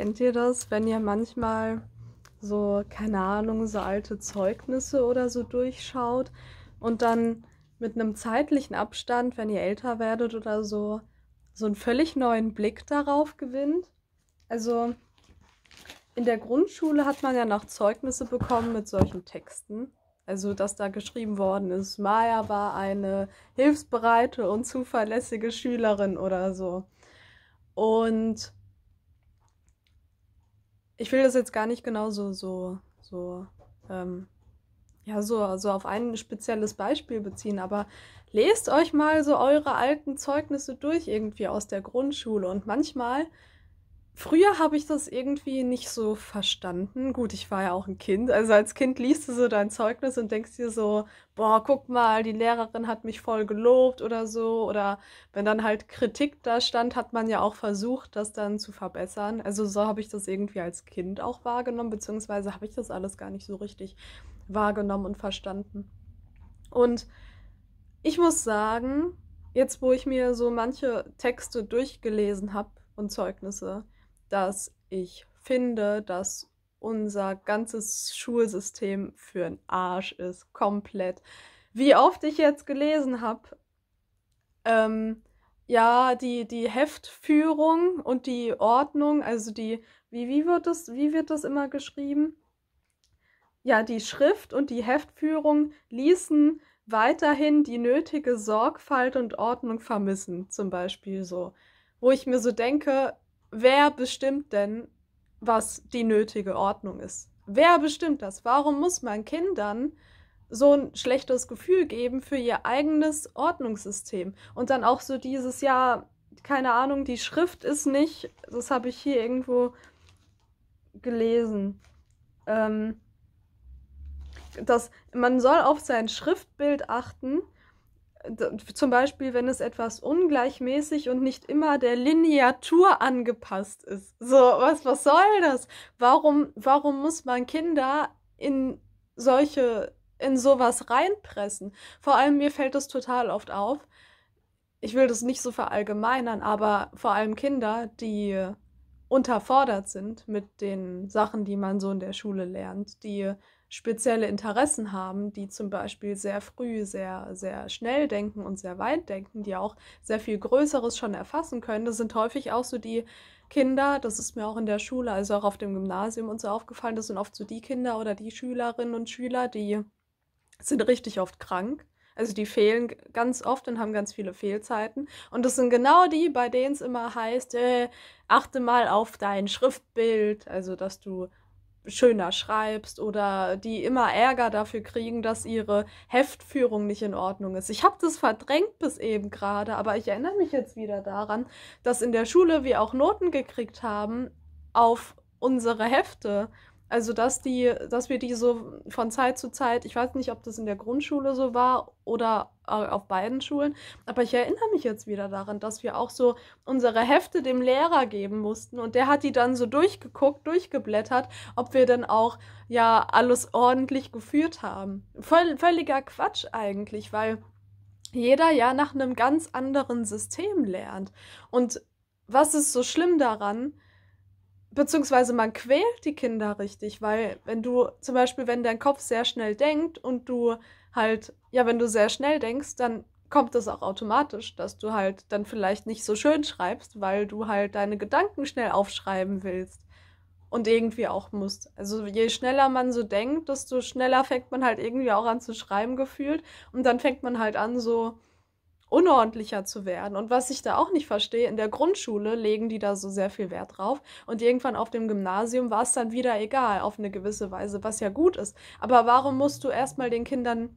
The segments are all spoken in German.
Kennt ihr das, wenn ihr manchmal so, keine Ahnung, so alte Zeugnisse oder so durchschaut und dann mit einem zeitlichen Abstand, wenn ihr älter werdet oder so, so einen völlig neuen Blick darauf gewinnt? Also in der Grundschule hat man ja noch Zeugnisse bekommen mit solchen Texten. Also, dass da geschrieben worden ist, Maya war eine hilfsbereite und zuverlässige Schülerin oder so. Und ich will das jetzt gar nicht genau so, so, so, ähm, ja, so, so auf ein spezielles Beispiel beziehen, aber lest euch mal so eure alten Zeugnisse durch irgendwie aus der Grundschule und manchmal Früher habe ich das irgendwie nicht so verstanden. Gut, ich war ja auch ein Kind. Also als Kind liest du so dein Zeugnis und denkst dir so, boah, guck mal, die Lehrerin hat mich voll gelobt oder so. Oder wenn dann halt Kritik da stand, hat man ja auch versucht, das dann zu verbessern. Also so habe ich das irgendwie als Kind auch wahrgenommen, beziehungsweise habe ich das alles gar nicht so richtig wahrgenommen und verstanden. Und ich muss sagen, jetzt wo ich mir so manche Texte durchgelesen habe und Zeugnisse, dass ich finde, dass unser ganzes Schulsystem für einen Arsch ist, komplett. Wie oft ich jetzt gelesen habe, ähm, ja, die, die Heftführung und die Ordnung, also die, wie, wie, wird das, wie wird das immer geschrieben? Ja, die Schrift und die Heftführung ließen weiterhin die nötige Sorgfalt und Ordnung vermissen, zum Beispiel so. Wo ich mir so denke, wer bestimmt denn, was die nötige Ordnung ist? Wer bestimmt das? Warum muss man Kindern so ein schlechtes Gefühl geben für ihr eigenes Ordnungssystem? Und dann auch so dieses Jahr, keine Ahnung, die Schrift ist nicht, das habe ich hier irgendwo gelesen. Ähm, dass man soll auf sein Schriftbild achten, zum Beispiel, wenn es etwas ungleichmäßig und nicht immer der Lineatur angepasst ist. So, was, was soll das? Warum, warum muss man Kinder in solche, in sowas reinpressen? Vor allem, mir fällt das total oft auf. Ich will das nicht so verallgemeinern, aber vor allem Kinder, die unterfordert sind mit den Sachen, die man so in der Schule lernt, die spezielle Interessen haben, die zum Beispiel sehr früh, sehr, sehr schnell denken und sehr weit denken, die auch sehr viel Größeres schon erfassen können. Das sind häufig auch so die Kinder, das ist mir auch in der Schule, also auch auf dem Gymnasium und so aufgefallen, das sind oft so die Kinder oder die Schülerinnen und Schüler, die sind richtig oft krank. Also die fehlen ganz oft und haben ganz viele Fehlzeiten. Und das sind genau die, bei denen es immer heißt, äh, achte mal auf dein Schriftbild, also dass du schöner schreibst oder die immer Ärger dafür kriegen, dass ihre Heftführung nicht in Ordnung ist. Ich habe das verdrängt bis eben gerade, aber ich erinnere mich jetzt wieder daran, dass in der Schule wir auch Noten gekriegt haben auf unsere Hefte also, dass die, dass wir die so von Zeit zu Zeit, ich weiß nicht, ob das in der Grundschule so war oder auf beiden Schulen, aber ich erinnere mich jetzt wieder daran, dass wir auch so unsere Hefte dem Lehrer geben mussten und der hat die dann so durchgeguckt, durchgeblättert, ob wir dann auch ja alles ordentlich geführt haben. Voll, völliger Quatsch eigentlich, weil jeder ja nach einem ganz anderen System lernt. Und was ist so schlimm daran? Beziehungsweise man quält die Kinder richtig, weil wenn du zum Beispiel, wenn dein Kopf sehr schnell denkt und du halt, ja, wenn du sehr schnell denkst, dann kommt das auch automatisch, dass du halt dann vielleicht nicht so schön schreibst, weil du halt deine Gedanken schnell aufschreiben willst und irgendwie auch musst. Also je schneller man so denkt, desto schneller fängt man halt irgendwie auch an zu schreiben gefühlt und dann fängt man halt an so unordentlicher zu werden. Und was ich da auch nicht verstehe, in der Grundschule legen die da so sehr viel Wert drauf und irgendwann auf dem Gymnasium war es dann wieder egal, auf eine gewisse Weise, was ja gut ist. Aber warum musst du erstmal den Kindern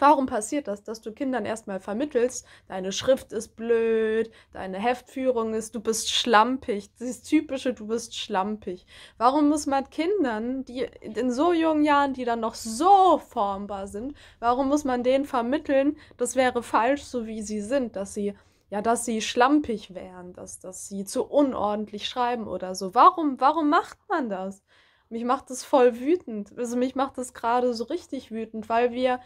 Warum passiert das, dass du Kindern erstmal vermittelst, deine Schrift ist blöd, deine Heftführung ist, du bist schlampig, dieses typische, du bist schlampig. Warum muss man Kindern, die in so jungen Jahren, die dann noch so formbar sind, warum muss man denen vermitteln, das wäre falsch, so wie sie sind, dass sie ja, dass sie schlampig wären, dass, dass sie zu unordentlich schreiben oder so. Warum, warum macht man das? Mich macht das voll wütend. Also mich macht das gerade so richtig wütend, weil wir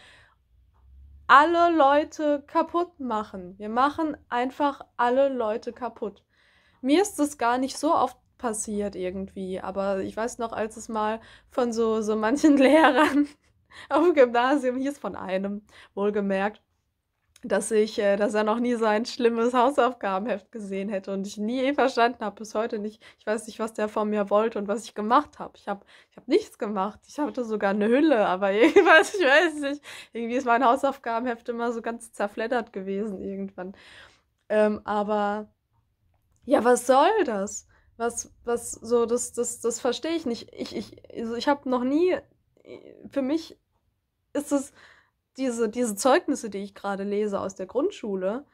alle Leute kaputt machen. Wir machen einfach alle Leute kaputt. Mir ist das gar nicht so oft passiert irgendwie, aber ich weiß noch, als es mal von so, so manchen Lehrern auf dem Gymnasium, hier ist von einem, wohlgemerkt, dass ich, äh, dass er noch nie so ein schlimmes Hausaufgabenheft gesehen hätte und ich nie verstanden habe, bis heute nicht. Ich weiß nicht, was der von mir wollte und was ich gemacht habe. Ich habe ich hab nichts gemacht. Ich hatte sogar eine Hülle, aber irgendwas, ich weiß nicht. Irgendwie ist mein Hausaufgabenheft immer so ganz zerfleddert gewesen irgendwann. Ähm, aber ja, was soll das? Was, was, so, das, das, das verstehe ich nicht. Ich, ich, also ich habe noch nie, äh, für mich ist es diese, diese Zeugnisse, die ich gerade lese aus der Grundschule,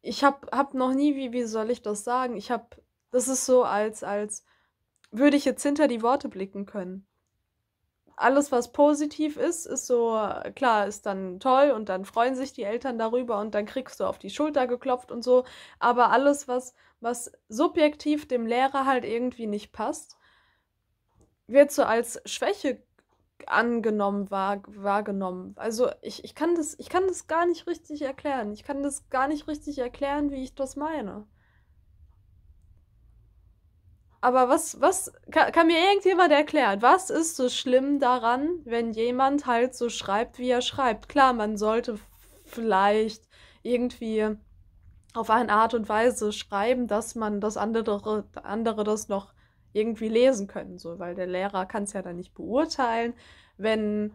ich habe hab noch nie, wie, wie soll ich das sagen? Ich habe, das ist so, als, als würde ich jetzt hinter die Worte blicken können. Alles, was positiv ist, ist so, klar, ist dann toll und dann freuen sich die Eltern darüber und dann kriegst du auf die Schulter geklopft und so. Aber alles, was, was subjektiv dem Lehrer halt irgendwie nicht passt, wird so als Schwäche angenommen war, wahrgenommen. Also ich, ich, kann das, ich kann das gar nicht richtig erklären. Ich kann das gar nicht richtig erklären, wie ich das meine. Aber was, was kann, kann mir irgendjemand erklären? Was ist so schlimm daran, wenn jemand halt so schreibt, wie er schreibt? Klar, man sollte vielleicht irgendwie auf eine Art und Weise schreiben, dass man das andere, andere das noch irgendwie lesen können, so, weil der Lehrer kann es ja dann nicht beurteilen, wenn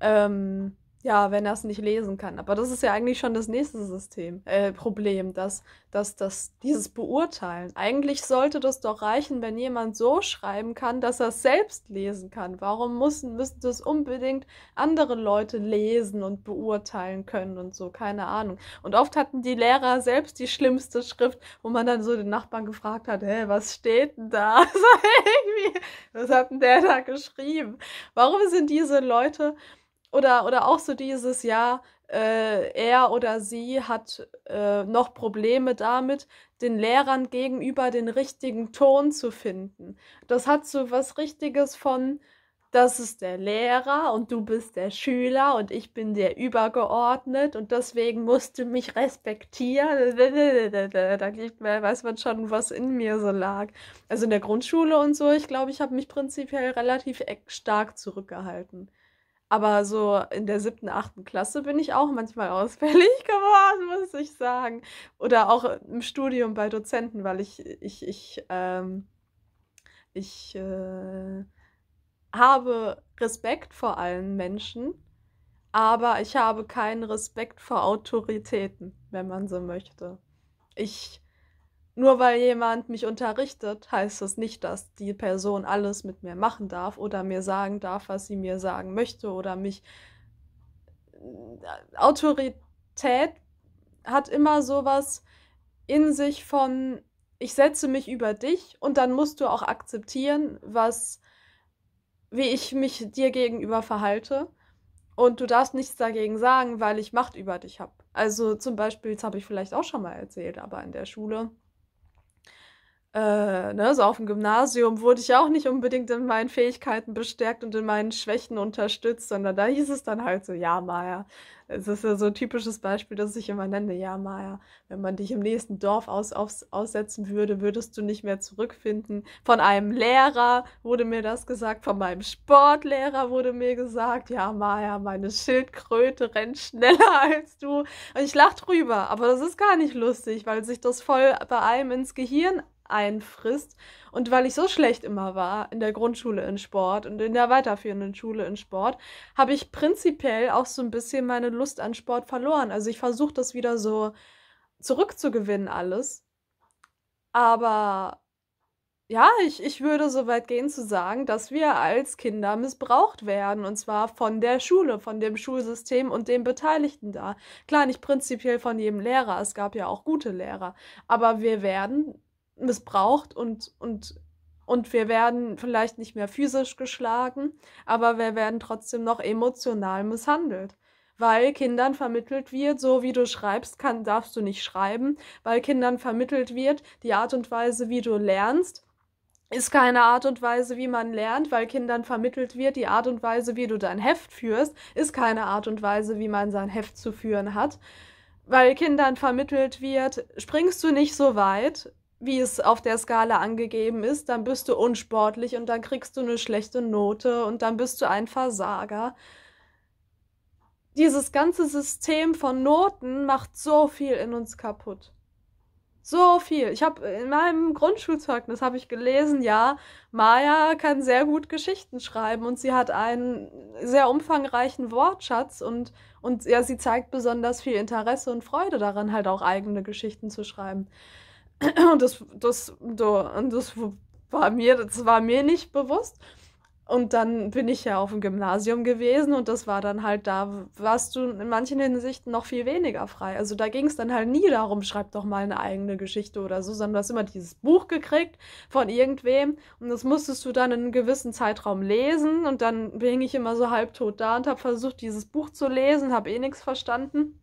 ähm, ja, wenn er es nicht lesen kann. Aber das ist ja eigentlich schon das nächste System, äh, Problem, dass, dass, dass dieses Beurteilen. Eigentlich sollte das doch reichen, wenn jemand so schreiben kann, dass er es selbst lesen kann. Warum müssen, müssen das unbedingt andere Leute lesen und beurteilen können und so? Keine Ahnung. Und oft hatten die Lehrer selbst die schlimmste Schrift, wo man dann so den Nachbarn gefragt hat, Hä, was steht denn da? Also was hat denn der da geschrieben? Warum sind diese Leute oder, oder auch so dieses, ja, äh, er oder sie hat äh, noch Probleme damit, den Lehrern gegenüber den richtigen Ton zu finden. Das hat so was Richtiges von, das ist der Lehrer und du bist der Schüler und ich bin dir übergeordnet und deswegen musst du mich respektieren. Da liegt mir, weiß man schon, was in mir so lag. Also in der Grundschule und so, ich glaube, ich habe mich prinzipiell relativ stark zurückgehalten. Aber so in der siebten, achten Klasse bin ich auch manchmal ausfällig geworden, muss ich sagen. Oder auch im Studium bei Dozenten, weil ich, ich, ich, ähm, ich äh, habe Respekt vor allen Menschen, aber ich habe keinen Respekt vor Autoritäten, wenn man so möchte. Ich nur weil jemand mich unterrichtet, heißt das nicht, dass die Person alles mit mir machen darf oder mir sagen darf, was sie mir sagen möchte oder mich. Äh, Autorität hat immer sowas in sich von, ich setze mich über dich und dann musst du auch akzeptieren, was, wie ich mich dir gegenüber verhalte. Und du darfst nichts dagegen sagen, weil ich Macht über dich habe. Also zum Beispiel, das habe ich vielleicht auch schon mal erzählt, aber in der Schule äh, ne, so auf dem Gymnasium wurde ich auch nicht unbedingt in meinen Fähigkeiten bestärkt und in meinen Schwächen unterstützt, sondern da hieß es dann halt so, ja, Maya. Es ist ja so ein typisches Beispiel, das ich immer nenne, ja, Maya. Wenn man dich im nächsten Dorf aus, aus, aussetzen würde, würdest du nicht mehr zurückfinden. Von einem Lehrer wurde mir das gesagt, von meinem Sportlehrer wurde mir gesagt, ja, Maya, meine Schildkröte rennt schneller als du. Und ich lach drüber, aber das ist gar nicht lustig, weil sich das voll bei einem ins Gehirn einfrisst. Und weil ich so schlecht immer war in der Grundschule in Sport und in der weiterführenden Schule in Sport, habe ich prinzipiell auch so ein bisschen meine Lust an Sport verloren. Also ich versuche das wieder so zurückzugewinnen alles. Aber ja, ich, ich würde so weit gehen zu sagen, dass wir als Kinder missbraucht werden. Und zwar von der Schule, von dem Schulsystem und den Beteiligten da. Klar, nicht prinzipiell von jedem Lehrer. Es gab ja auch gute Lehrer. Aber wir werden missbraucht und, und, und wir werden vielleicht nicht mehr physisch geschlagen, aber wir werden trotzdem noch emotional misshandelt. Weil Kindern vermittelt wird, so wie du schreibst, kann, darfst du nicht schreiben, weil Kindern vermittelt wird, die Art und Weise, wie du lernst, ist keine Art und Weise, wie man lernt, weil Kindern vermittelt wird, die Art und Weise, wie du dein Heft führst, ist keine Art und Weise, wie man sein Heft zu führen hat. Weil Kindern vermittelt wird, springst du nicht so weit, wie es auf der Skala angegeben ist, dann bist du unsportlich und dann kriegst du eine schlechte Note und dann bist du ein Versager. Dieses ganze System von Noten macht so viel in uns kaputt. So viel. Ich habe in meinem Grundschulzeugnis habe ich gelesen, ja, Maya kann sehr gut Geschichten schreiben und sie hat einen sehr umfangreichen Wortschatz und und ja, sie zeigt besonders viel Interesse und Freude daran, halt auch eigene Geschichten zu schreiben. Und das, das, das war mir, das war mir nicht bewusst. Und dann bin ich ja auf dem Gymnasium gewesen und das war dann halt da, warst du in manchen Hinsichten noch viel weniger frei. Also da ging es dann halt nie darum, schreib doch mal eine eigene Geschichte oder so, sondern du hast immer dieses Buch gekriegt von irgendwem und das musstest du dann in einem gewissen Zeitraum lesen und dann hing ich immer so halbtot da und habe versucht, dieses Buch zu lesen, habe eh nichts verstanden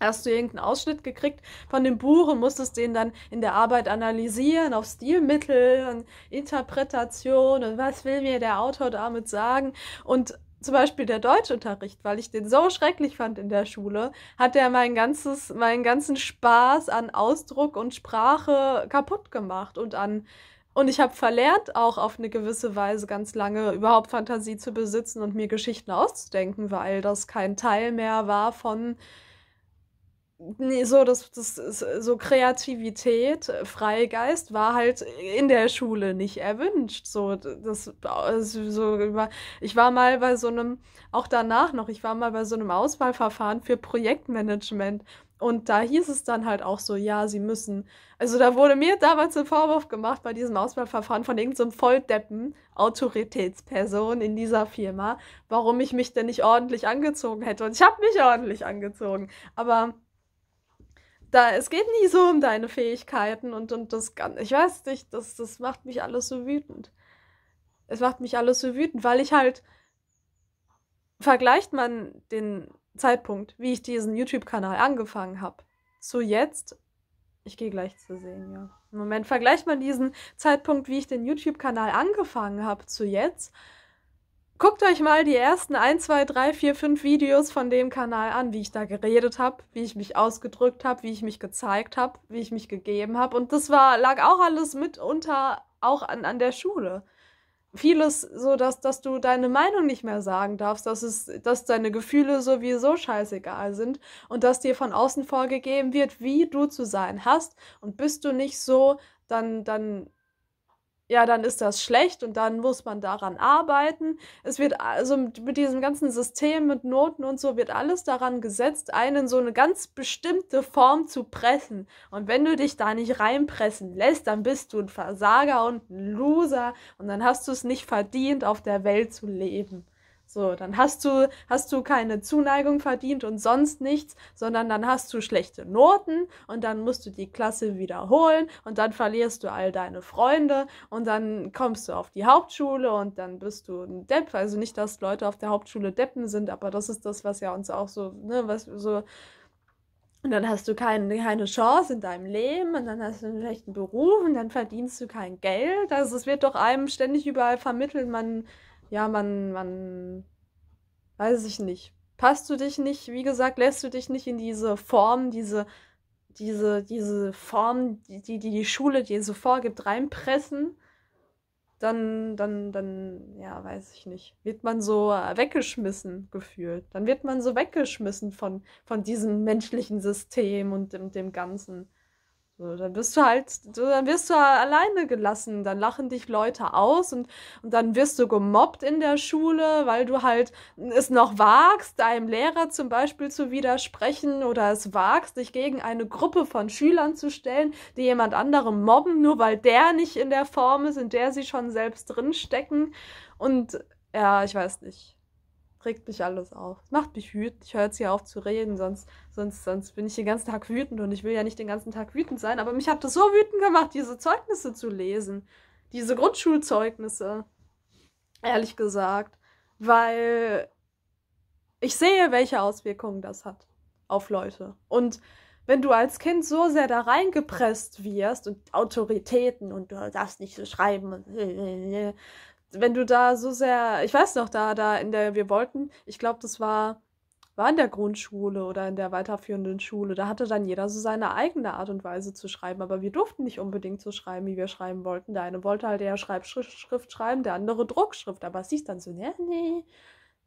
hast du irgendeinen Ausschnitt gekriegt von dem Buch und musstest den dann in der Arbeit analysieren auf Stilmittel und Interpretation und was will mir der Autor damit sagen und zum Beispiel der Deutschunterricht, weil ich den so schrecklich fand in der Schule, hat er mein ganzes, meinen ganzen Spaß an Ausdruck und Sprache kaputt gemacht und an und ich habe verlernt, auch auf eine gewisse Weise ganz lange überhaupt Fantasie zu besitzen und mir Geschichten auszudenken, weil das kein Teil mehr war von Nee, so, das, das, äh, so Kreativität, äh, Freigeist war halt in der Schule nicht erwünscht. So, das, äh, so, ich war mal bei so einem, auch danach noch, ich war mal bei so einem Auswahlverfahren für Projektmanagement. Und da hieß es dann halt auch so, ja, sie müssen. Also da wurde mir damals ein Vorwurf gemacht bei diesem Auswahlverfahren von irgendeinem so Volldeppen, Autoritätsperson in dieser Firma, warum ich mich denn nicht ordentlich angezogen hätte. Und ich habe mich ordentlich angezogen. Aber da, es geht nie so um deine Fähigkeiten und, und das Ganze. ich weiß nicht, das, das macht mich alles so wütend. Es macht mich alles so wütend, weil ich halt, vergleicht man den Zeitpunkt, wie ich diesen YouTube-Kanal angefangen habe, zu jetzt, ich gehe gleich zu sehen, ja. Moment vergleicht man diesen Zeitpunkt, wie ich den YouTube-Kanal angefangen habe, zu jetzt Guckt euch mal die ersten 1, 2, 3, 4, 5 Videos von dem Kanal an, wie ich da geredet habe, wie ich mich ausgedrückt habe, wie ich mich gezeigt habe, wie ich mich gegeben habe. Und das war, lag auch alles mitunter auch an, an der Schule. Vieles so, dass, dass du deine Meinung nicht mehr sagen darfst, dass, es, dass deine Gefühle sowieso scheißegal sind und dass dir von außen vorgegeben wird, wie du zu sein hast. Und bist du nicht so, dann, dann ja, dann ist das schlecht und dann muss man daran arbeiten. Es wird also mit diesem ganzen System, mit Noten und so, wird alles daran gesetzt, einen so eine ganz bestimmte Form zu pressen. Und wenn du dich da nicht reinpressen lässt, dann bist du ein Versager und ein Loser und dann hast du es nicht verdient, auf der Welt zu leben. So, dann hast du, hast du keine Zuneigung verdient und sonst nichts, sondern dann hast du schlechte Noten und dann musst du die Klasse wiederholen und dann verlierst du all deine Freunde und dann kommst du auf die Hauptschule und dann bist du ein Depp. Also nicht, dass Leute auf der Hauptschule Deppen sind, aber das ist das, was ja uns auch so, ne, was so und dann hast du keine, keine Chance in deinem Leben und dann hast du einen schlechten Beruf und dann verdienst du kein Geld. Also es wird doch einem ständig überall vermittelt, man, ja, man, man, weiß ich nicht. Passt du dich nicht, wie gesagt, lässt du dich nicht in diese Form, diese, diese, diese Form, die die, die Schule dir so vorgibt, reinpressen, dann, dann, dann, ja, weiß ich nicht, wird man so äh, weggeschmissen gefühlt. Dann wird man so weggeschmissen von, von diesem menschlichen System und dem, dem Ganzen. So, dann bist du halt, so, dann wirst du alleine gelassen, dann lachen dich Leute aus und, und dann wirst du gemobbt in der Schule, weil du halt es noch wagst, deinem Lehrer zum Beispiel zu widersprechen oder es wagst, dich gegen eine Gruppe von Schülern zu stellen, die jemand anderem mobben, nur weil der nicht in der Form ist, in der sie schon selbst drinstecken. Und ja, ich weiß nicht regt mich alles auf. macht mich wütend. Ich höre jetzt hier auf zu reden, sonst, sonst, sonst bin ich den ganzen Tag wütend und ich will ja nicht den ganzen Tag wütend sein, aber mich hat das so wütend gemacht, diese Zeugnisse zu lesen. Diese Grundschulzeugnisse. Ehrlich gesagt. Weil ich sehe, welche Auswirkungen das hat auf Leute. Und wenn du als Kind so sehr da reingepresst wirst und Autoritäten und du darfst nicht so schreiben äh, äh, äh, wenn du da so sehr, ich weiß noch, da, da in der wir wollten, ich glaube, das war, war in der Grundschule oder in der weiterführenden Schule, da hatte dann jeder so seine eigene Art und Weise zu schreiben, aber wir durften nicht unbedingt so schreiben, wie wir schreiben wollten. Der eine wollte halt eher Schreibschrift schreiben, der andere Druckschrift, aber es hieß dann so, nee, nee,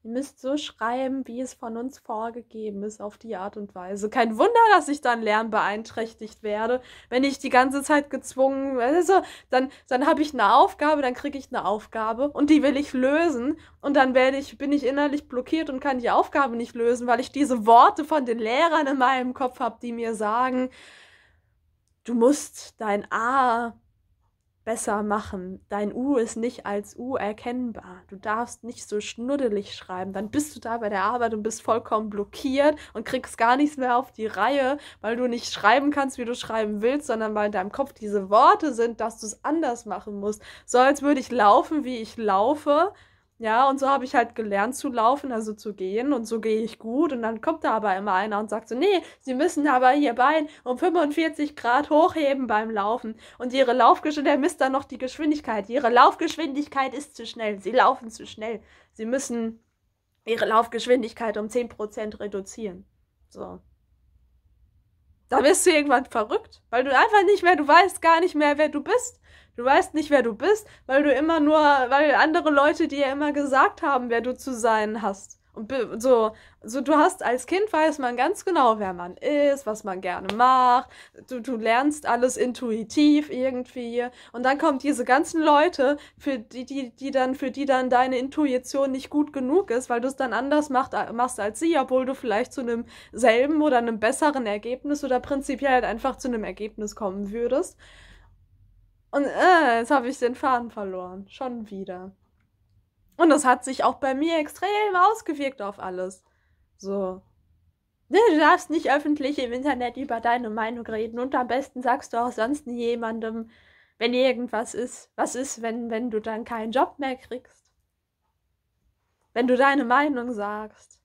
Ihr müsst so schreiben, wie es von uns vorgegeben ist, auf die Art und Weise. Kein Wunder, dass ich dann lernbeeinträchtigt werde, wenn ich die ganze Zeit gezwungen werde. Also, dann dann habe ich eine Aufgabe, dann kriege ich eine Aufgabe und die will ich lösen und dann werde ich, bin ich innerlich blockiert und kann die Aufgabe nicht lösen, weil ich diese Worte von den Lehrern in meinem Kopf habe, die mir sagen, du musst dein A besser machen. Dein U ist nicht als U erkennbar. Du darfst nicht so schnuddelig schreiben. Dann bist du da bei der Arbeit und bist vollkommen blockiert und kriegst gar nichts mehr auf die Reihe, weil du nicht schreiben kannst, wie du schreiben willst, sondern weil in deinem Kopf diese Worte sind, dass du es anders machen musst. So als würde ich laufen, wie ich laufe, ja, und so habe ich halt gelernt zu laufen, also zu gehen und so gehe ich gut und dann kommt da aber immer einer und sagt so, nee, Sie müssen aber Ihr Bein um 45 Grad hochheben beim Laufen und Ihre Laufgeschwindigkeit, der misst dann noch die Geschwindigkeit, Ihre Laufgeschwindigkeit ist zu schnell, Sie laufen zu schnell, Sie müssen Ihre Laufgeschwindigkeit um 10% reduzieren. So. Da wirst du irgendwann verrückt, weil du einfach nicht mehr, du weißt gar nicht mehr, wer du bist Du weißt nicht, wer du bist, weil du immer nur, weil andere Leute dir immer gesagt haben, wer du zu sein hast. Und so, so du hast als Kind weiß man ganz genau, wer man ist, was man gerne macht. Du, du lernst alles intuitiv irgendwie. Und dann kommen diese ganzen Leute, für die, die, die dann, für die dann deine Intuition nicht gut genug ist, weil du es dann anders macht, äh, machst als sie, obwohl du vielleicht zu einem selben oder einem besseren Ergebnis oder prinzipiell halt einfach zu einem Ergebnis kommen würdest. Und äh, jetzt habe ich den Faden verloren. Schon wieder. Und das hat sich auch bei mir extrem ausgewirkt auf alles. So. Du darfst nicht öffentlich im Internet über deine Meinung reden und am besten sagst du auch sonst nie jemandem, wenn irgendwas ist. Was ist, wenn, wenn du dann keinen Job mehr kriegst? Wenn du deine Meinung sagst.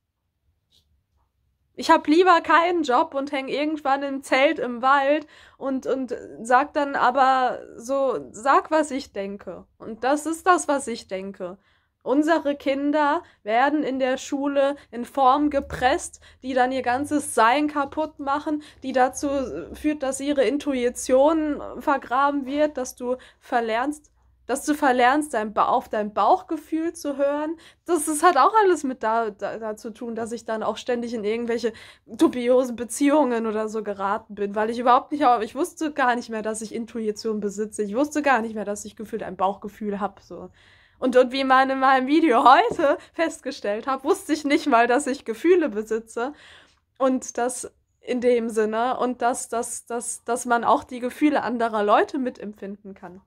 Ich habe lieber keinen Job und hänge irgendwann im Zelt im Wald und, und sag dann aber so, sag, was ich denke. Und das ist das, was ich denke. Unsere Kinder werden in der Schule in Form gepresst, die dann ihr ganzes Sein kaputt machen, die dazu führt, dass ihre Intuition vergraben wird, dass du verlernst, dass du verlernst, dein ba auf dein Bauchgefühl zu hören. Das, das hat auch alles mit da, da, da, zu tun, dass ich dann auch ständig in irgendwelche dubiosen Beziehungen oder so geraten bin, weil ich überhaupt nicht, aber ich wusste gar nicht mehr, dass ich Intuition besitze. Ich wusste gar nicht mehr, dass ich gefühlt ein Bauchgefühl habe. So. Und, und wie man in meinem Video heute festgestellt hat, wusste ich nicht mal, dass ich Gefühle besitze. Und das in dem Sinne und dass, dass, dass, dass man auch die Gefühle anderer Leute mitempfinden kann.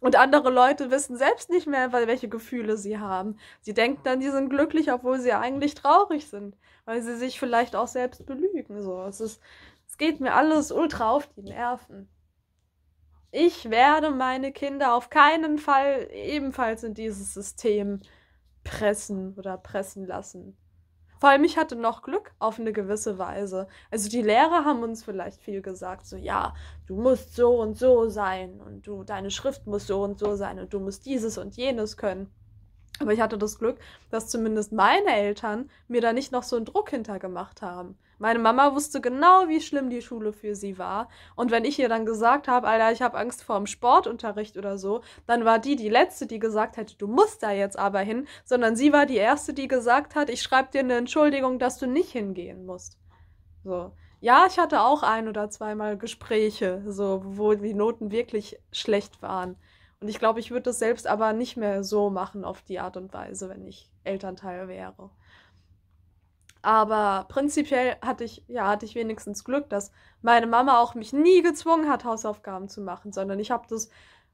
Und andere Leute wissen selbst nicht mehr, welche Gefühle sie haben. Sie denken dann, die sind glücklich, obwohl sie eigentlich traurig sind, weil sie sich vielleicht auch selbst belügen. So, es ist, es geht mir alles ultra auf die Nerven. Ich werde meine Kinder auf keinen Fall ebenfalls in dieses System pressen oder pressen lassen. Vor allem, ich hatte noch Glück auf eine gewisse Weise. Also die Lehrer haben uns vielleicht viel gesagt, so ja, du musst so und so sein und du, deine Schrift muss so und so sein und du musst dieses und jenes können. Aber ich hatte das Glück, dass zumindest meine Eltern mir da nicht noch so einen Druck hintergemacht haben. Meine Mama wusste genau, wie schlimm die Schule für sie war. Und wenn ich ihr dann gesagt habe, Alter, ich habe Angst vor dem Sportunterricht oder so, dann war die die Letzte, die gesagt hätte, du musst da jetzt aber hin, sondern sie war die Erste, die gesagt hat, ich schreibe dir eine Entschuldigung, dass du nicht hingehen musst. So. Ja, ich hatte auch ein oder zweimal Gespräche, so, wo die Noten wirklich schlecht waren. Und ich glaube, ich würde das selbst aber nicht mehr so machen auf die Art und Weise, wenn ich Elternteil wäre. Aber prinzipiell hatte ich, ja, hatte ich wenigstens Glück, dass meine Mama auch mich nie gezwungen hat, Hausaufgaben zu machen, sondern ich habe das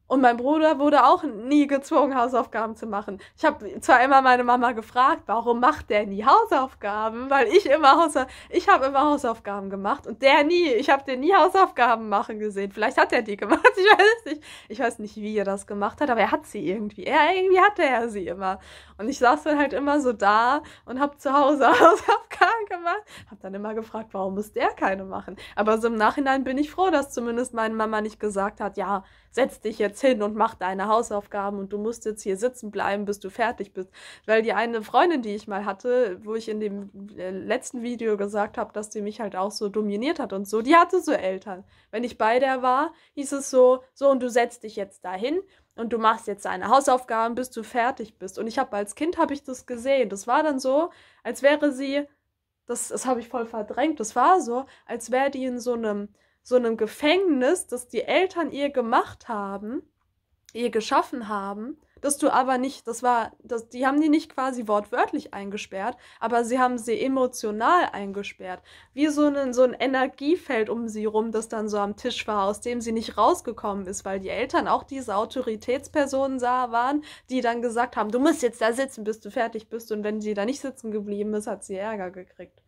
und mein Bruder wurde auch nie gezwungen, Hausaufgaben zu machen. Ich habe zwar immer meine Mama gefragt, warum macht der nie Hausaufgaben? Weil ich immer Hausaufgaben, ich habe immer Hausaufgaben gemacht und der nie. Ich habe den nie Hausaufgaben machen gesehen. Vielleicht hat er die gemacht, ich weiß es nicht. Ich weiß nicht, wie er das gemacht hat, aber er hat sie irgendwie. Er irgendwie hatte er sie immer. Und ich saß dann halt immer so da und habe zu Hause Hausaufgaben gemacht. Habe dann immer gefragt, warum muss der keine machen? Aber so im Nachhinein bin ich froh, dass zumindest meine Mama nicht gesagt hat, ja, setz dich jetzt hin und mach deine Hausaufgaben und du musst jetzt hier sitzen bleiben, bis du fertig bist. Weil die eine Freundin, die ich mal hatte, wo ich in dem äh, letzten Video gesagt habe, dass die mich halt auch so dominiert hat und so, die hatte so Eltern. Wenn ich bei der war, hieß es so, so und du setzt dich jetzt dahin und du machst jetzt deine Hausaufgaben, bis du fertig bist. Und ich habe als Kind habe ich das gesehen. Das war dann so, als wäre sie, das, das habe ich voll verdrängt. Das war so, als wäre die in so einem so einem Gefängnis, das die Eltern ihr gemacht haben, ihr geschaffen haben, dass du aber nicht, das war, das, die haben die nicht quasi wortwörtlich eingesperrt, aber sie haben sie emotional eingesperrt. Wie so ein, so ein Energiefeld um sie rum, das dann so am Tisch war, aus dem sie nicht rausgekommen ist, weil die Eltern auch diese Autoritätspersonen sah, waren, die dann gesagt haben, du musst jetzt da sitzen, bis du fertig bist. Und wenn sie da nicht sitzen geblieben ist, hat sie Ärger gekriegt.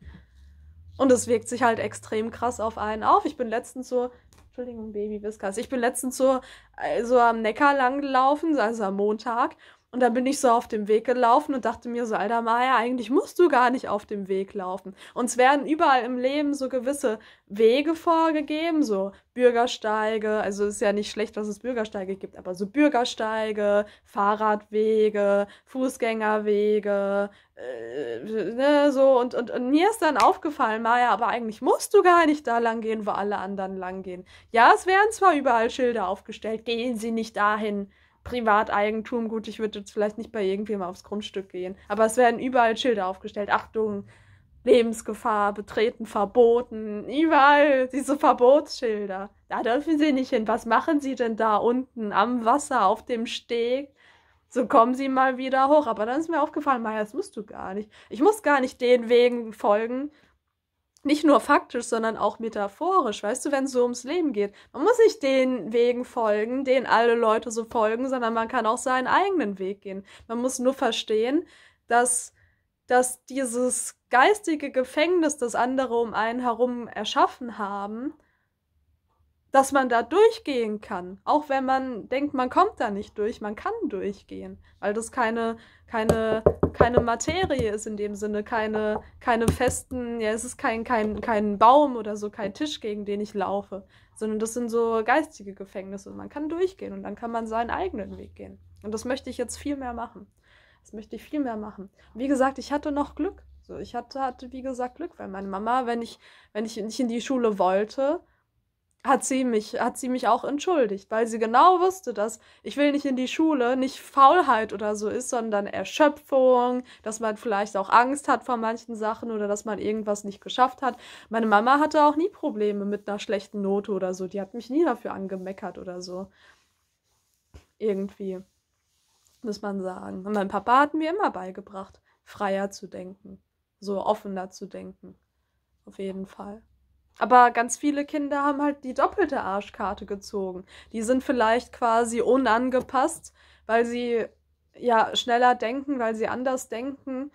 Und es wirkt sich halt extrem krass auf einen auf. Ich bin letztens so, Entschuldigung, Baby Whiskas, ich bin letztens so, äh, so am Neckar lang gelaufen, also am Montag, und dann bin ich so auf dem Weg gelaufen und dachte mir so, alter Maya, eigentlich musst du gar nicht auf dem Weg laufen. Uns werden überall im Leben so gewisse Wege vorgegeben, so Bürgersteige, also ist ja nicht schlecht, dass es Bürgersteige gibt, aber so Bürgersteige, Fahrradwege, Fußgängerwege, äh, ne, so und, und, und mir ist dann aufgefallen, Maya, aber eigentlich musst du gar nicht da lang gehen, wo alle anderen lang gehen. Ja, es werden zwar überall Schilder aufgestellt, gehen Sie nicht dahin Privateigentum. Gut, ich würde jetzt vielleicht nicht bei irgendwem aufs Grundstück gehen, aber es werden überall Schilder aufgestellt. Achtung, Lebensgefahr, betreten verboten, überall diese Verbotsschilder. Da dürfen Sie nicht hin. Was machen Sie denn da unten am Wasser, auf dem Steg? So kommen Sie mal wieder hoch. Aber dann ist mir aufgefallen, Maja, das musst du gar nicht. Ich muss gar nicht den Wegen folgen, nicht nur faktisch, sondern auch metaphorisch, weißt du, wenn es so ums Leben geht. Man muss nicht den Wegen folgen, den alle Leute so folgen, sondern man kann auch seinen eigenen Weg gehen. Man muss nur verstehen, dass, dass dieses geistige Gefängnis, das andere um einen herum erschaffen haben, dass man da durchgehen kann. Auch wenn man denkt, man kommt da nicht durch, man kann durchgehen, weil das keine, keine, keine Materie ist in dem Sinne, keine, keine festen, ja, es ist kein, kein, kein Baum oder so, kein Tisch, gegen den ich laufe, sondern das sind so geistige Gefängnisse. Man kann durchgehen und dann kann man seinen eigenen Weg gehen. Und das möchte ich jetzt viel mehr machen. Das möchte ich viel mehr machen. Wie gesagt, ich hatte noch Glück. So, ich hatte, hatte, wie gesagt, Glück, weil meine Mama, wenn ich, wenn ich nicht in die Schule wollte, hat sie mich, hat sie mich auch entschuldigt, weil sie genau wusste, dass ich will nicht in die Schule, nicht Faulheit oder so ist, sondern Erschöpfung, dass man vielleicht auch Angst hat vor manchen Sachen oder dass man irgendwas nicht geschafft hat. Meine Mama hatte auch nie Probleme mit einer schlechten Note oder so. Die hat mich nie dafür angemeckert oder so. Irgendwie, muss man sagen. Und mein Papa hat mir immer beigebracht, freier zu denken, so offener zu denken. Auf jeden Fall. Aber ganz viele Kinder haben halt die doppelte Arschkarte gezogen. Die sind vielleicht quasi unangepasst, weil sie ja schneller denken, weil sie anders denken,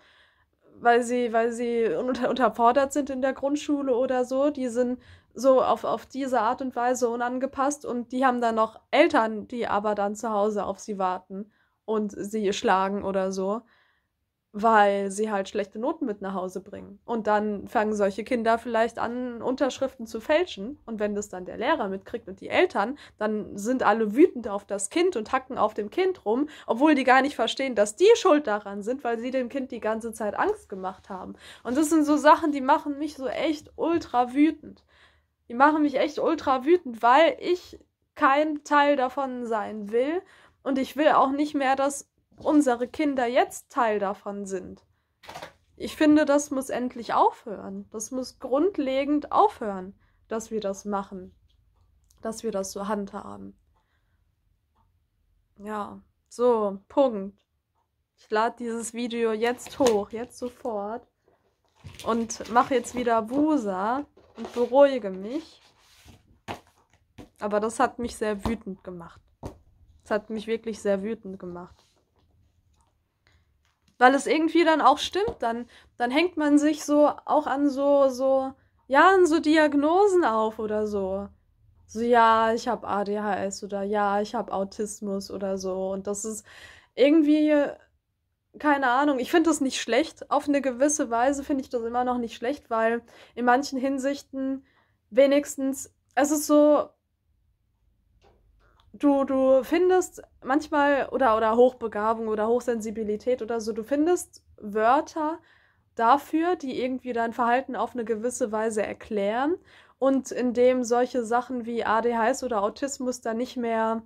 weil sie, weil sie unter, unterfordert sind in der Grundschule oder so. Die sind so auf, auf diese Art und Weise unangepasst und die haben dann noch Eltern, die aber dann zu Hause auf sie warten und sie schlagen oder so weil sie halt schlechte Noten mit nach Hause bringen. Und dann fangen solche Kinder vielleicht an, Unterschriften zu fälschen. Und wenn das dann der Lehrer mitkriegt und die Eltern, dann sind alle wütend auf das Kind und hacken auf dem Kind rum, obwohl die gar nicht verstehen, dass die schuld daran sind, weil sie dem Kind die ganze Zeit Angst gemacht haben. Und das sind so Sachen, die machen mich so echt ultra wütend. Die machen mich echt ultra wütend, weil ich kein Teil davon sein will. Und ich will auch nicht mehr, dass unsere Kinder jetzt Teil davon sind. Ich finde, das muss endlich aufhören. Das muss grundlegend aufhören, dass wir das machen, dass wir das so handhaben. Ja, so, Punkt. Ich lade dieses Video jetzt hoch, jetzt sofort. Und mache jetzt wieder Busa und beruhige mich. Aber das hat mich sehr wütend gemacht. Das hat mich wirklich sehr wütend gemacht weil es irgendwie dann auch stimmt. Dann, dann hängt man sich so auch an so, so, ja, an so Diagnosen auf oder so. So, ja, ich habe ADHS oder ja, ich habe Autismus oder so. Und das ist irgendwie, keine Ahnung, ich finde das nicht schlecht. Auf eine gewisse Weise finde ich das immer noch nicht schlecht, weil in manchen Hinsichten wenigstens, es ist so, du, du findest manchmal, oder, oder Hochbegabung oder Hochsensibilität oder so, du findest Wörter dafür, die irgendwie dein Verhalten auf eine gewisse Weise erklären und indem solche Sachen wie ADHS oder Autismus dann nicht mehr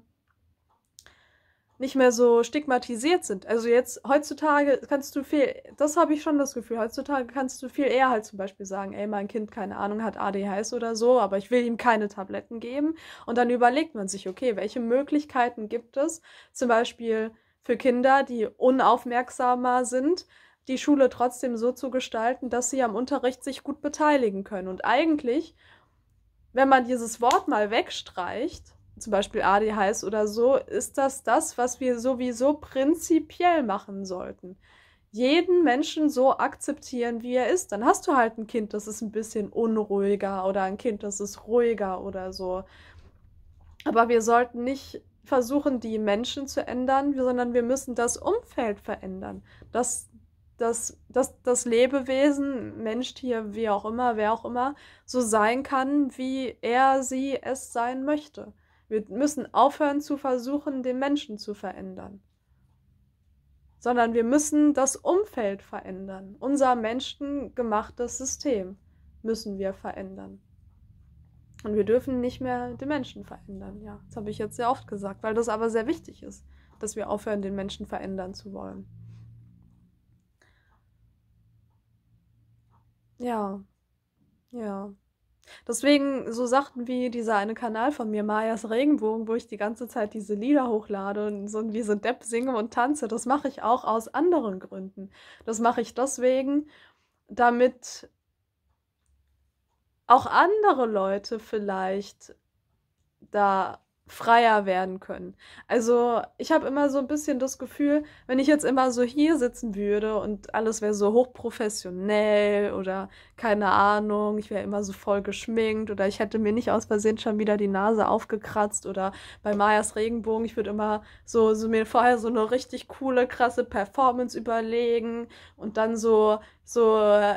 nicht mehr so stigmatisiert sind. Also jetzt heutzutage kannst du viel, das habe ich schon das Gefühl, heutzutage kannst du viel eher halt zum Beispiel sagen, ey, mein Kind, keine Ahnung, hat ADHS oder so, aber ich will ihm keine Tabletten geben. Und dann überlegt man sich, okay, welche Möglichkeiten gibt es zum Beispiel für Kinder, die unaufmerksamer sind, die Schule trotzdem so zu gestalten, dass sie am Unterricht sich gut beteiligen können. Und eigentlich, wenn man dieses Wort mal wegstreicht, zum Beispiel Adi heißt oder so, ist das das, was wir sowieso prinzipiell machen sollten. Jeden Menschen so akzeptieren, wie er ist. Dann hast du halt ein Kind, das ist ein bisschen unruhiger oder ein Kind, das ist ruhiger oder so. Aber wir sollten nicht versuchen, die Menschen zu ändern, sondern wir müssen das Umfeld verändern. Das, das, das, das Lebewesen, Mensch, Tier, wie auch immer, wer auch immer, so sein kann, wie er, sie es sein möchte. Wir müssen aufhören zu versuchen, den Menschen zu verändern, sondern wir müssen das Umfeld verändern. Unser menschengemachtes System müssen wir verändern. Und wir dürfen nicht mehr den Menschen verändern. Ja, das habe ich jetzt sehr oft gesagt, weil das aber sehr wichtig ist, dass wir aufhören, den Menschen verändern zu wollen. Ja, ja. Deswegen so Sachen wie dieser eine Kanal von mir, Mayas Regenbogen, wo ich die ganze Zeit diese Lieder hochlade und so wie so Depp singe und tanze, das mache ich auch aus anderen Gründen. Das mache ich deswegen, damit auch andere Leute vielleicht da freier werden können. Also ich habe immer so ein bisschen das Gefühl, wenn ich jetzt immer so hier sitzen würde und alles wäre so hochprofessionell oder keine Ahnung, ich wäre immer so voll geschminkt oder ich hätte mir nicht aus Versehen schon wieder die Nase aufgekratzt oder bei Mayas Regenbogen, ich würde immer so, so mir vorher so eine richtig coole, krasse Performance überlegen und dann so so äh,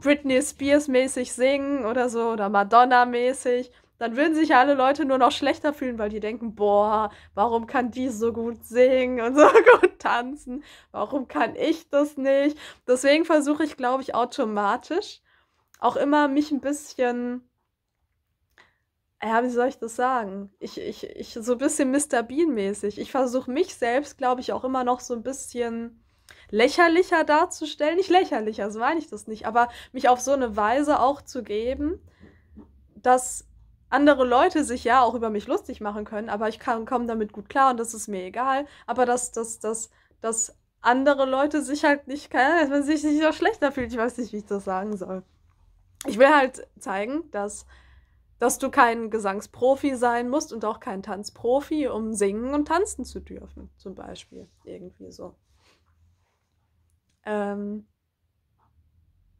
Britney Spears mäßig singen oder so oder Madonna mäßig dann würden sich ja alle Leute nur noch schlechter fühlen, weil die denken, boah, warum kann die so gut singen und so gut tanzen? Warum kann ich das nicht? Deswegen versuche ich, glaube ich, automatisch auch immer mich ein bisschen ja, wie soll ich das sagen? Ich, ich, ich, so ein bisschen Mr. Bean-mäßig. Ich versuche mich selbst, glaube ich, auch immer noch so ein bisschen lächerlicher darzustellen. Nicht lächerlicher, so meine ich das nicht, aber mich auf so eine Weise auch zu geben, dass andere Leute sich ja auch über mich lustig machen können, aber ich komme damit gut klar und das ist mir egal. Aber dass, dass, dass, dass andere Leute sich halt nicht, keine dass man sich nicht so schlechter fühlt. Ich weiß nicht, wie ich das sagen soll. Ich will halt zeigen, dass, dass du kein Gesangsprofi sein musst und auch kein Tanzprofi, um singen und tanzen zu dürfen, zum Beispiel. Irgendwie so. Ähm,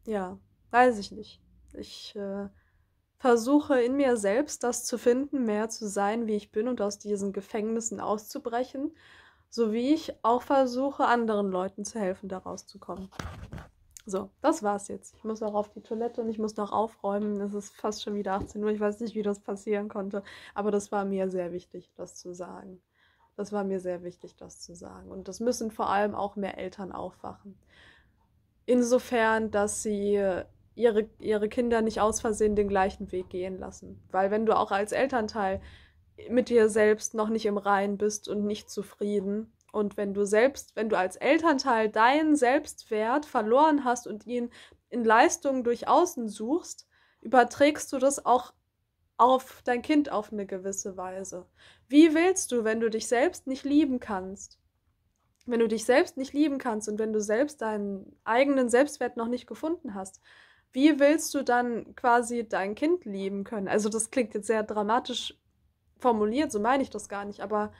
ja, weiß ich nicht. Ich äh, versuche in mir selbst das zu finden, mehr zu sein, wie ich bin und aus diesen Gefängnissen auszubrechen, so wie ich auch versuche, anderen Leuten zu helfen, da rauszukommen. So, das war's jetzt. Ich muss auch auf die Toilette und ich muss noch aufräumen. Es ist fast schon wieder 18 Uhr. Ich weiß nicht, wie das passieren konnte, aber das war mir sehr wichtig, das zu sagen. Das war mir sehr wichtig, das zu sagen. Und das müssen vor allem auch mehr Eltern aufwachen. Insofern, dass sie ihre, ihre Kinder nicht aus Versehen den gleichen Weg gehen lassen. Weil wenn du auch als Elternteil mit dir selbst noch nicht im Reinen bist und nicht zufrieden und wenn du selbst, wenn du als Elternteil deinen Selbstwert verloren hast und ihn in Leistungen durch Außen suchst, überträgst du das auch auf dein Kind auf eine gewisse Weise. Wie willst du, wenn du dich selbst nicht lieben kannst? Wenn du dich selbst nicht lieben kannst und wenn du selbst deinen eigenen Selbstwert noch nicht gefunden hast, wie willst du dann quasi dein Kind lieben können? Also das klingt jetzt sehr dramatisch formuliert, so meine ich das gar nicht, aber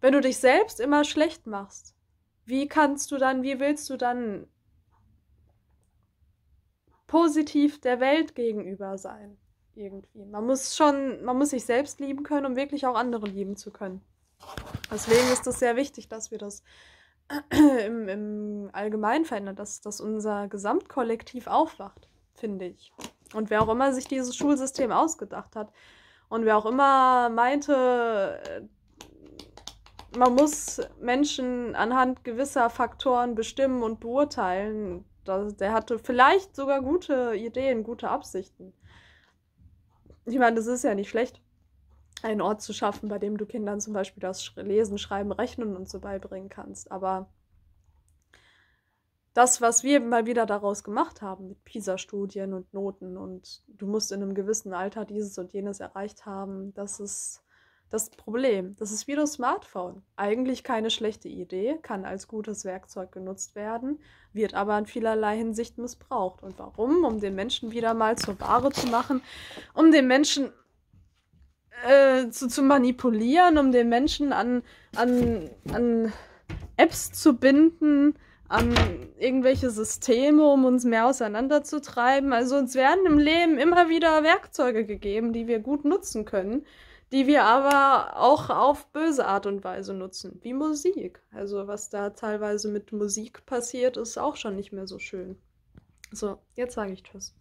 wenn du dich selbst immer schlecht machst, wie kannst du dann, wie willst du dann positiv der Welt gegenüber sein? Irgendwie. Man muss schon, man muss sich selbst lieben können, um wirklich auch andere lieben zu können. Deswegen ist es sehr wichtig, dass wir das im, im Allgemeinen verändern, dass, dass unser Gesamtkollektiv aufwacht finde ich. Und wer auch immer sich dieses Schulsystem ausgedacht hat und wer auch immer meinte, äh, man muss Menschen anhand gewisser Faktoren bestimmen und beurteilen, der hatte vielleicht sogar gute Ideen, gute Absichten. Ich meine, es ist ja nicht schlecht, einen Ort zu schaffen, bei dem du Kindern zum Beispiel das Lesen, Schreiben, Rechnen und so beibringen kannst. Aber das, was wir mal wieder daraus gemacht haben mit PISA-Studien und Noten und du musst in einem gewissen Alter dieses und jenes erreicht haben, das ist das Problem. Das ist wie das Smartphone. Eigentlich keine schlechte Idee, kann als gutes Werkzeug genutzt werden, wird aber in vielerlei Hinsicht missbraucht. Und warum? Um den Menschen wieder mal zur Ware zu machen, um den Menschen äh, zu, zu manipulieren, um den Menschen an, an, an Apps zu binden, an irgendwelche Systeme, um uns mehr auseinanderzutreiben. Also uns werden im Leben immer wieder Werkzeuge gegeben, die wir gut nutzen können, die wir aber auch auf böse Art und Weise nutzen, wie Musik. Also was da teilweise mit Musik passiert, ist auch schon nicht mehr so schön. So, jetzt sage ich Tschüss.